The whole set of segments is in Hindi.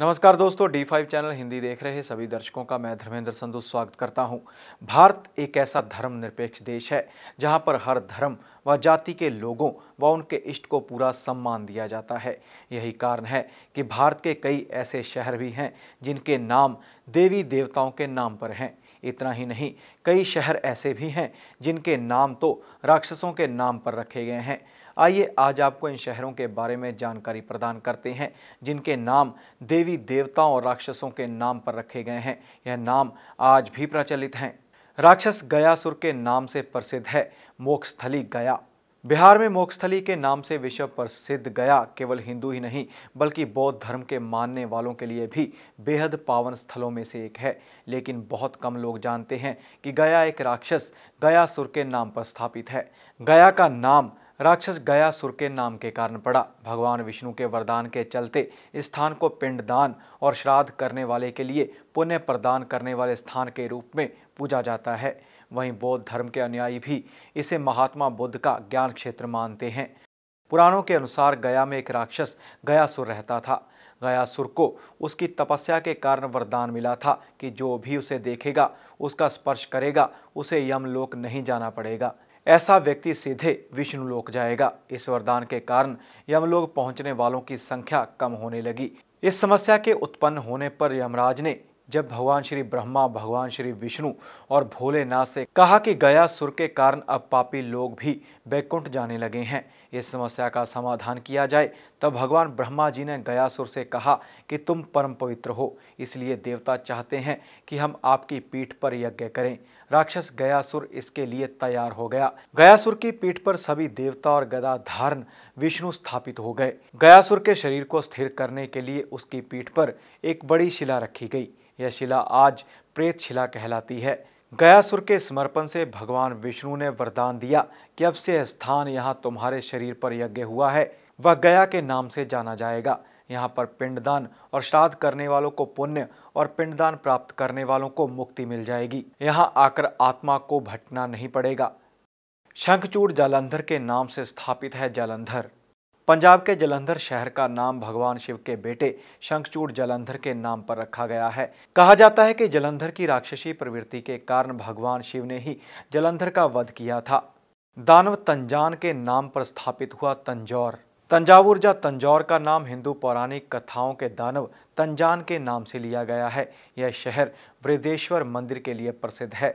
नमस्कार दोस्तों डी फाइव चैनल हिंदी देख रहे सभी दर्शकों का मैं धर्मेंद्र संधु स्वागत करता हूं। भारत एक ऐसा धर्मनिरपेक्ष देश है जहां पर हर धर्म व जाति के लोगों व उनके इष्ट को पूरा सम्मान दिया जाता है यही कारण है कि भारत के कई ऐसे शहर भी हैं जिनके नाम देवी देवताओं के नाम पर हैं इतना ही नहीं कई शहर ऐसे भी हैं जिनके नाम तो राक्षसों के नाम पर रखे गए हैं आइए आज आपको इन शहरों के बारे में जानकारी प्रदान करते हैं जिनके नाम देवी देवताओं और राक्षसों के नाम पर रखे गए हैं यह नाम आज भी प्रचलित हैं राक्षस गयासुर के नाम से प्रसिद्ध है मोक्षस्थली गया बिहार में मोक्षस्थली के नाम से विश्व प्रसिद्ध गया केवल हिंदू ही नहीं बल्कि बौद्ध धर्म के मानने वालों के लिए भी बेहद पावन स्थलों में से एक है लेकिन बहुत कम लोग जानते हैं कि गया एक राक्षस गयासुर के नाम पर स्थापित है गया का नाम राक्षस गयासुर के नाम के कारण पड़ा भगवान विष्णु के वरदान के चलते स्थान को पिंडदान और श्राद्ध करने वाले के लिए पुण्य प्रदान करने वाले स्थान के रूप में पूजा जाता है वहीं बौद्ध धर्म के अनुयायी भी इसे महात्मा बुद्ध का ज्ञान क्षेत्र मानते हैं पुराणों के अनुसार गया में एक राक्षस गयासुर रहता था गयासुर को उसकी तपस्या के कारण वरदान मिला था कि जो भी उसे देखेगा उसका स्पर्श करेगा उसे यमलोक नहीं जाना पड़ेगा ऐसा व्यक्ति सीधे विष्णु लोक जाएगा इस वरदान के कारण यमलोक पहुंचने वालों की संख्या कम होने लगी इस समस्या के उत्पन्न होने पर यमराज ने जब भगवान श्री ब्रह्मा भगवान श्री विष्णु और भोलेनाथ से कहा कि गया सुर के कारण अब पापी लोग भी बैकुंठ जाने लगे हैं इस समस्या का समाधान किया जाए तब भगवान ब्रह्मा जी ने गया सुर से कहा कि तुम परम पवित्र हो इसलिए देवता चाहते हैं कि हम आपकी पीठ पर यज्ञ करें राक्षस गयासुर इसके लिए तैयार हो गया गयासुर की पीठ पर सभी देवता और गदा धारण विष्णु स्थापित हो गए गयासुर के शरीर को स्थिर करने के लिए उसकी पीठ पर एक बड़ी शिला रखी गई यह शिला आज प्रेत शिला कहलाती है गयासुर के समर्पण से भगवान विष्णु ने वरदान दिया कि अब से स्थान यहाँ तुम्हारे शरीर पर यज्ञ हुआ है वह गया के नाम से जाना जाएगा यहाँ पर पिंडदान और श्राद्ध करने वालों को पुण्य और पिंडदान प्राप्त करने वालों को मुक्ति मिल जाएगी यहाँ आकर आत्मा को भटना नहीं पड़ेगा शंखचूड़ जालंधर के नाम से स्थापित है जालंधर पंजाब के जलंधर शहर का नाम भगवान शिव के बेटे शंखचूड़ जलंधर के नाम पर रखा गया है कहा जाता है कि जलंधर की राक्षसी प्रवृत्ति के कारण भगवान शिव ने ही जलंधर का वध किया था दानव तंजान के नाम पर स्थापित हुआ तंजौर तंजावुर या तंजौर का नाम हिंदू पौराणिक कथाओं के दानव तंजान के नाम से लिया गया है यह शहर वृद्धेश्वर मंदिर के लिए प्रसिद्ध है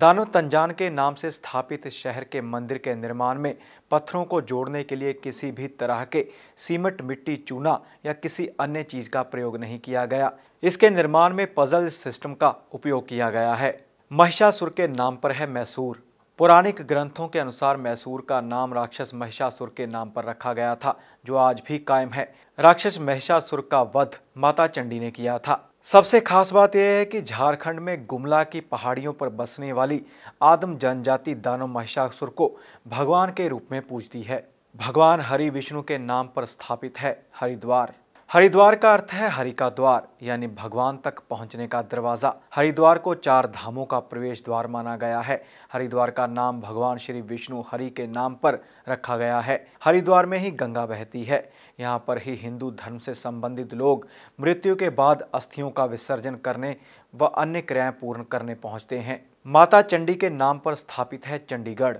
दानव तंजान के नाम से स्थापित शहर के मंदिर के निर्माण में पत्थरों को जोड़ने के लिए किसी भी तरह के सीमेंट मिट्टी चूना या किसी अन्य चीज का प्रयोग नहीं किया गया इसके निर्माण में पजल सिस्टम का उपयोग किया गया है महिषासुर के नाम पर है मैसूर पौराणिक ग्रंथों के अनुसार मैसूर का नाम राक्षस महिषासुर के नाम पर रखा गया था जो आज भी कायम है राक्षस महिषासुर का वध माता चंडी ने किया था सबसे खास बात यह है कि झारखंड में गुमला की पहाड़ियों पर बसने वाली आदम जनजाति दानव महिषासुर को भगवान के रूप में पूजती है भगवान हरि विष्णु के नाम पर स्थापित है हरिद्वार हरिद्वार का अर्थ है हरि का द्वार यानी भगवान तक पहुंचने का दरवाज़ा हरिद्वार को चार धामों का प्रवेश द्वार माना गया है हरिद्वार का नाम भगवान श्री विष्णु हरि के नाम पर रखा गया है हरिद्वार में ही गंगा बहती है यहाँ पर ही हिंदू धर्म से संबंधित लोग मृत्यु के बाद अस्थियों का विसर्जन करने व अन्य क्रियाएं पूर्ण करने पहुँचते हैं माता चंडी के नाम पर स्थापित है चंडीगढ़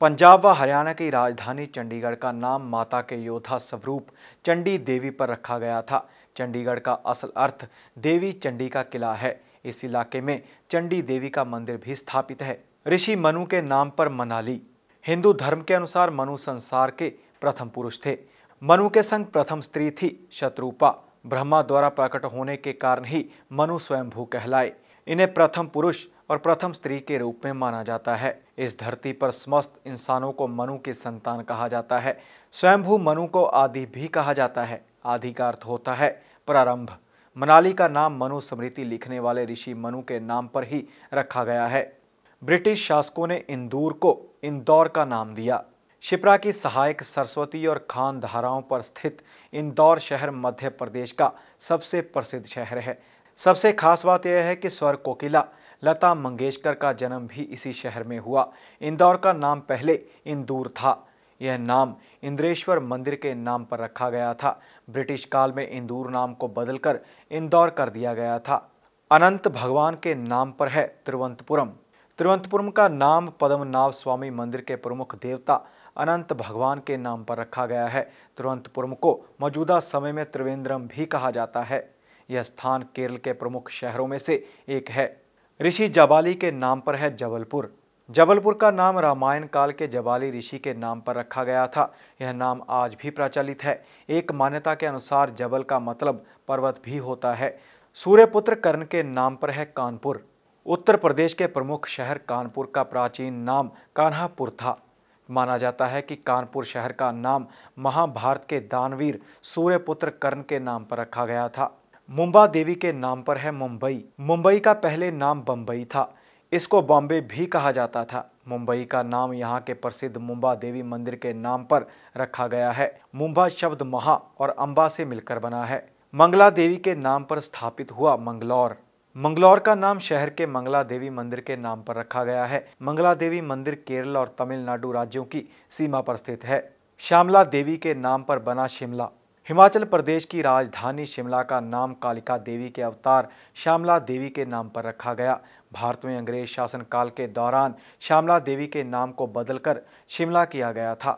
पंजाब व हरियाणा की राजधानी चंडीगढ़ का नाम माता के योद्धा स्वरूप चंडी देवी पर रखा गया था चंडीगढ़ का असल अर्थ देवी चंडी का किला है इस इलाके में चंडी देवी का मंदिर भी स्थापित है ऋषि मनु के नाम पर मनाली हिंदू धर्म के अनुसार मनु संसार के प्रथम पुरुष थे मनु के संग प्रथम स्त्री थी शत्रुपा ब्रह्मा द्वारा प्रकट होने के कारण ही मनु स्वयंभू कहलाए इन्हें प्रथम पुरुष और प्रथम स्त्री के रूप में माना जाता है इस धरती पर समस्त इंसानों को मनु के संतान कहा जाता है स्वयंभू मनु को आदि भी कहा जाता है आदि का अर्थ होता है प्रारंभ मनाली का नाम मनु स्मृति लिखने वाले ऋषि मनु के नाम पर ही रखा गया है ब्रिटिश शासकों ने इंदूर को इंदौर का नाम दिया शिप्रा की सहायक सरस्वती और खान धाराओं पर स्थित इंदौर शहर मध्य प्रदेश का सबसे प्रसिद्ध शहर है सबसे खास बात यह है कि स्वर कोकिला लता मंगेशकर का जन्म भी इसी शहर में हुआ इंदौर का नाम पहले इंदूर था यह नाम इंद्रेश्वर मंदिर के नाम पर रखा गया था ब्रिटिश काल में इंदूर नाम को बदलकर इंदौर कर दिया गया था अनंत भगवान के नाम पर है तिरुवंतपुरम तिरुवंतपुरम का नाम पद्मनाभ स्वामी मंदिर के प्रमुख देवता अनंत भगवान के नाम पर रखा गया है तिरुवंतपुरम को मौजूदा समय में त्रिवेंद्रम भी कहा जाता है यह स्थान केरल के प्रमुख शहरों में से एक है ऋषि जबाली के नाम पर है जबलपुर जबलपुर का नाम रामायण काल के जबाली ऋषि के नाम पर रखा गया था यह नाम आज भी प्रचलित है एक मान्यता के अनुसार जबल का मतलब पर्वत भी होता है सूर्यपुत्र कर्ण के नाम पर है कानपुर उत्तर प्रदेश के प्रमुख शहर कानपुर का प्राचीन नाम कान्हापुर था माना जाता है कि कानपुर शहर का नाम महाभारत के दानवीर सूर्यपुत्र कर्ण के नाम पर रखा गया था मुंबा देवी के नाम पर है मुंबई मुंबई का पहले नाम बम्बई था इसको बॉम्बे भी कहा जाता था मुंबई का नाम यहाँ के प्रसिद्ध मुंबा देवी मंदिर के नाम पर रखा गया है मुंबा शब्द महा और अम्बा से मिलकर बना है मंगला देवी के नाम पर स्थापित हुआ मंगलौर मंगलौर का नाम शहर के मंगला देवी मंदिर के नाम पर रखा गया है मंगला देवी मंदिर केरल और तमिलनाडु राज्यों की सीमा पर स्थित है श्यामला देवी के नाम पर बना शिमला हिमाचल प्रदेश की राजधानी शिमला का नाम कालिका देवी के अवतार श्यामला देवी के नाम पर रखा गया भारत में अंग्रेज शासनकाल के दौरान श्यामला देवी के नाम को बदलकर शिमला किया गया था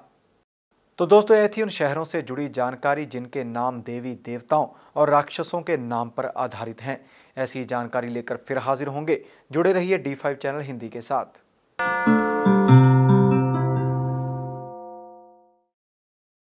तो दोस्तों यह थी उन शहरों से जुड़ी जानकारी जिनके नाम देवी देवताओं और राक्षसों के नाम पर आधारित हैं ऐसी जानकारी लेकर फिर हाजिर होंगे जुड़े रहिए डी फाइव चैनल हिंदी के साथ